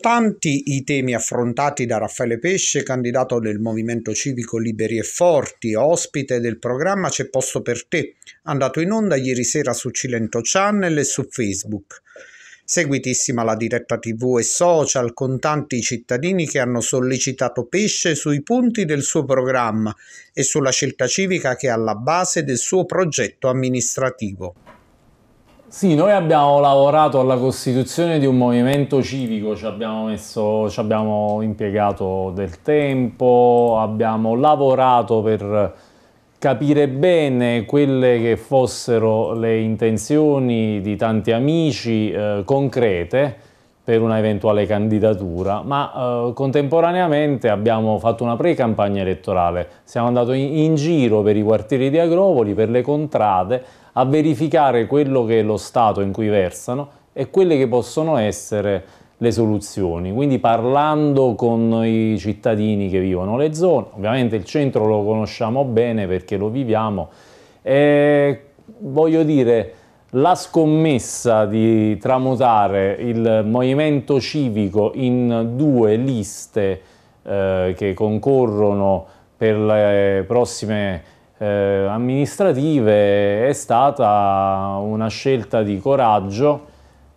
tanti i temi affrontati da Raffaele Pesce, candidato del Movimento Civico Liberi e Forti, ospite del programma C'è posto per te, andato in onda ieri sera su Cilento Channel e su Facebook. Seguitissima la diretta tv e social con tanti cittadini che hanno sollecitato Pesce sui punti del suo programma e sulla scelta civica che è alla base del suo progetto amministrativo. Sì, noi abbiamo lavorato alla costituzione di un movimento civico, ci abbiamo, messo, ci abbiamo impiegato del tempo, abbiamo lavorato per capire bene quelle che fossero le intenzioni di tanti amici eh, concrete per una eventuale candidatura, ma eh, contemporaneamente abbiamo fatto una pre-campagna elettorale, siamo andati in, in, giro per i quartieri di Agrovoli, per le contrade, a verificare quello che è lo stato in cui versano e quelle che possono essere le soluzioni, quindi parlando con i cittadini che vivono le zone, ovviamente il centro lo conosciamo bene perché lo viviamo, e voglio dire la scommessa di tramutare il movimento civico in due liste eh, che concorrono per le prossime eh, amministrative è stata una scelta di coraggio,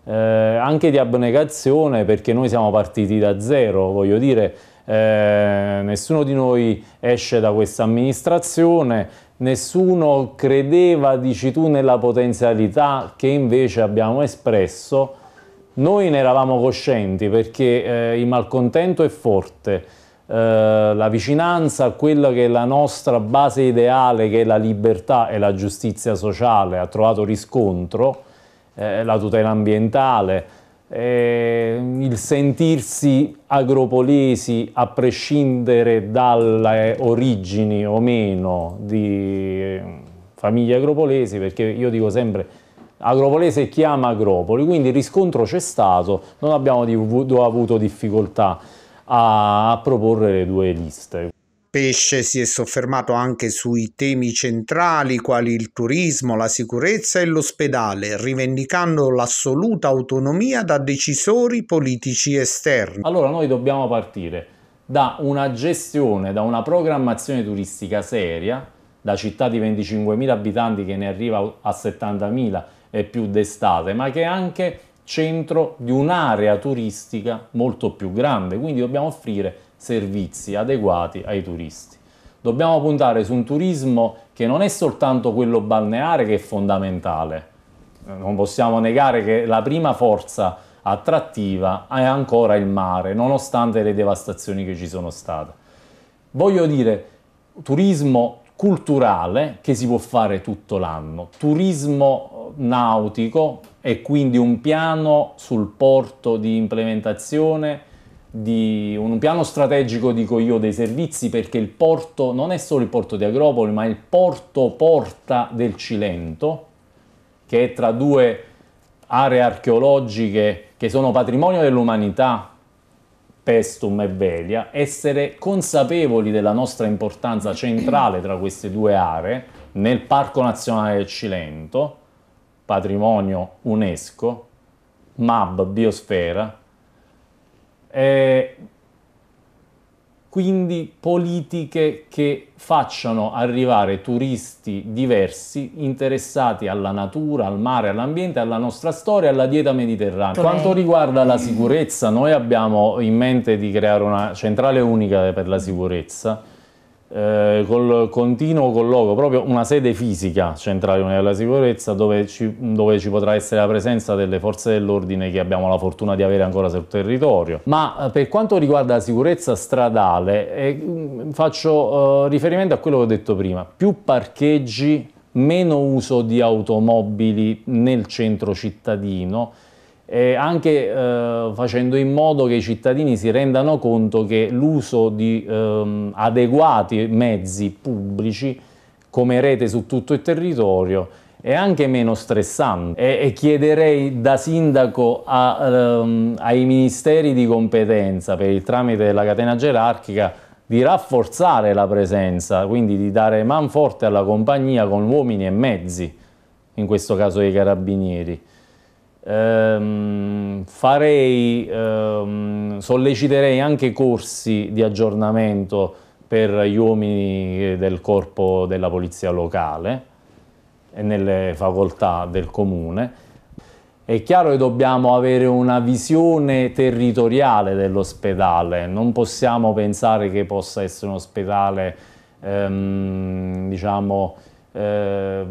eh, anche di abnegazione perché noi siamo partiti da zero, voglio dire, eh, nessuno di noi esce da questa amministrazione, nessuno credeva, dici tu, nella potenzialità che invece abbiamo espresso. Noi ne eravamo coscienti perché eh, il malcontento è forte, eh, la vicinanza a quella che è la nostra base ideale, che è la libertà e la giustizia sociale, ha trovato riscontro, eh, la tutela ambientale, eh, il sentirsi agropolesi a prescindere dalle origini o meno di eh, famiglie agropolesi, perché io dico sempre agropolese chiama agropoli, quindi il riscontro c'è stato, non abbiamo avuto difficoltà a proporre le due liste. Pesce si è soffermato anche sui temi centrali quali il turismo, la sicurezza e l'ospedale, rivendicando l'assoluta autonomia da decisori politici esterni. Allora noi dobbiamo partire da una gestione, da una programmazione turistica seria, da città di 25.000 abitanti che ne arriva a 70.000 e più d'estate, ma che è anche centro di un'area turistica molto più grande, quindi dobbiamo offrire servizi adeguati ai turisti. Dobbiamo puntare su un turismo che non è soltanto quello balneare che è fondamentale. Non possiamo negare che la prima forza attrattiva è ancora il mare, nonostante le devastazioni che ci sono state. Voglio dire, turismo culturale che si può fare tutto l'anno, turismo eh, nautico e quindi un piano sul porto di implementazione di un piano strategico, dico io, dei servizi perché il porto non è solo il porto di Agropoli, ma il porto porta del Cilento, che è tra due aree archeologiche che sono patrimonio dell'umanità, Pestum e Velia, essere consapevoli della nostra importanza centrale tra queste due aree nel Parco Nazionale del Cilento, patrimonio UNESCO, MAB, biosfera, eh, quindi politiche che facciano arrivare turisti diversi interessati alla natura, al mare, all'ambiente, alla nostra storia, alla dieta mediterranea. Torrei. Quanto riguarda la sicurezza, noi abbiamo in mente di creare una centrale unica per la sicurezza eh, col continuo colloquio, proprio una sede fisica centrale della sicurezza dove ci, dove ci, potrà essere la presenza delle forze dell'ordine che abbiamo la fortuna di avere ancora sul territorio. Ma eh, per quanto riguarda la sicurezza stradale, eh, mm, faccio eh, riferimento a quello che ho detto prima, più parcheggi, meno uso di automobili nel centro cittadino, e anche eh, facendo in modo che i cittadini si rendano conto che l'uso di ehm, adeguati mezzi pubblici come rete su tutto il territorio è anche meno stressante e, e chiederei da sindaco a, ehm, ai ministeri di competenza per il tramite della catena gerarchica di rafforzare la presenza, quindi di dare man forte alla compagnia con uomini e mezzi, in questo caso i carabinieri ehm, farei, ehm, solleciterei anche corsi di aggiornamento per gli uomini del corpo della polizia locale e nelle facoltà del comune. È chiaro che dobbiamo avere una visione territoriale dell'ospedale, non possiamo pensare che possa essere un ospedale, ehm, diciamo, eh,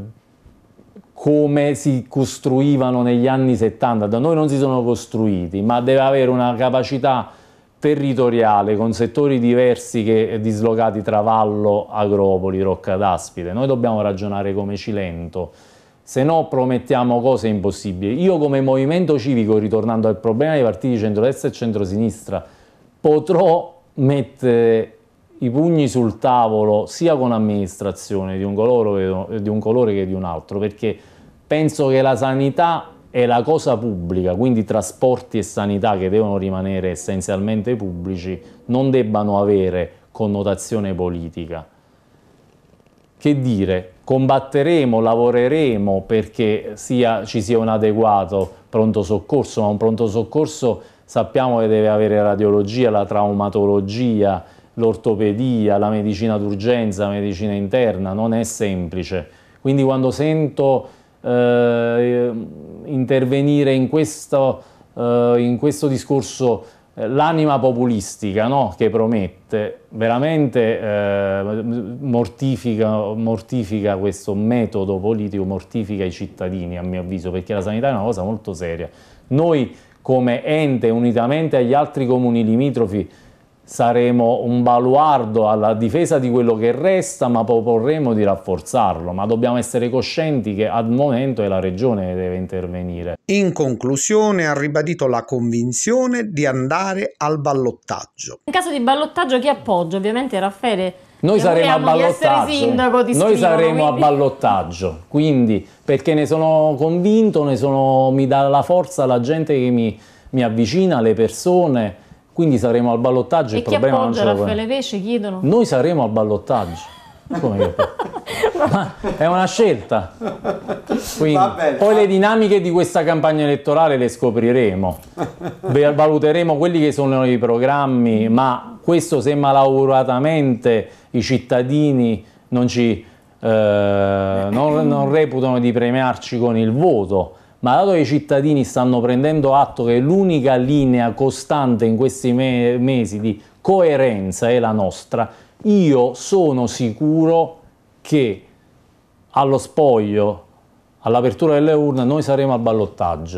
come si costruivano negli anni 70, da noi non si sono costruiti, ma deve avere una capacità territoriale con settori diversi che dislocati tra Vallo, Agropoli, Rocca d'Aspide. Noi dobbiamo ragionare come Cilento, se no promettiamo cose impossibili. Io come movimento civico, ritornando al problema dei partiti centrodestra e centrosinistra, potrò mettere i pugni sul tavolo sia con amministrazione di un, colore, di un colore che di un altro, perché penso che la sanità è la cosa pubblica, quindi trasporti e sanità che devono rimanere essenzialmente pubblici non debbano avere connotazione politica. Che dire, combatteremo, lavoreremo perché sia, ci sia un adeguato pronto soccorso, ma un pronto soccorso sappiamo che deve avere radiologia, la traumatologia, l'ortopedia, la medicina d'urgenza, la medicina interna, non è semplice. Quindi quando sento eh, intervenire in questo, eh, in questo discorso eh, l'anima populistica no? che promette, veramente eh, mortifica, mortifica questo metodo politico, mortifica i cittadini a mio avviso, perché la sanità è una cosa molto seria. Noi come ente, unitamente agli altri comuni limitrofi, saremo un baluardo alla difesa di quello che resta, ma proporremo di rafforzarlo. Ma dobbiamo essere coscienti che al momento è la Regione che deve intervenire. In conclusione ha ribadito la convinzione di andare al ballottaggio. In caso di ballottaggio chi appoggia? Ovviamente Raffaele noi saremo a ballottaggio. Sindaco, Noi scrivo, saremo quindi. a ballottaggio, quindi perché ne sono convinto, ne sono, mi dà la forza la gente che mi, mi avvicina, le persone quindi saremo al ballottaggio e il problema non ce lo Raffaele Pesce chiedono noi saremo al ballottaggio Come Ma è una scelta quindi, bene, poi le dinamiche di questa campagna elettorale le scopriremo valuteremo quelli che sono i programmi ma questo se malauguratamente i cittadini non ci eh, non, non reputano di premiarci con il voto ma dato che i cittadini stanno prendendo atto che l'unica linea costante in questi me mesi di coerenza è la nostra, io sono sicuro che allo spoglio, all'apertura delle urne, noi saremo al ballottaggio.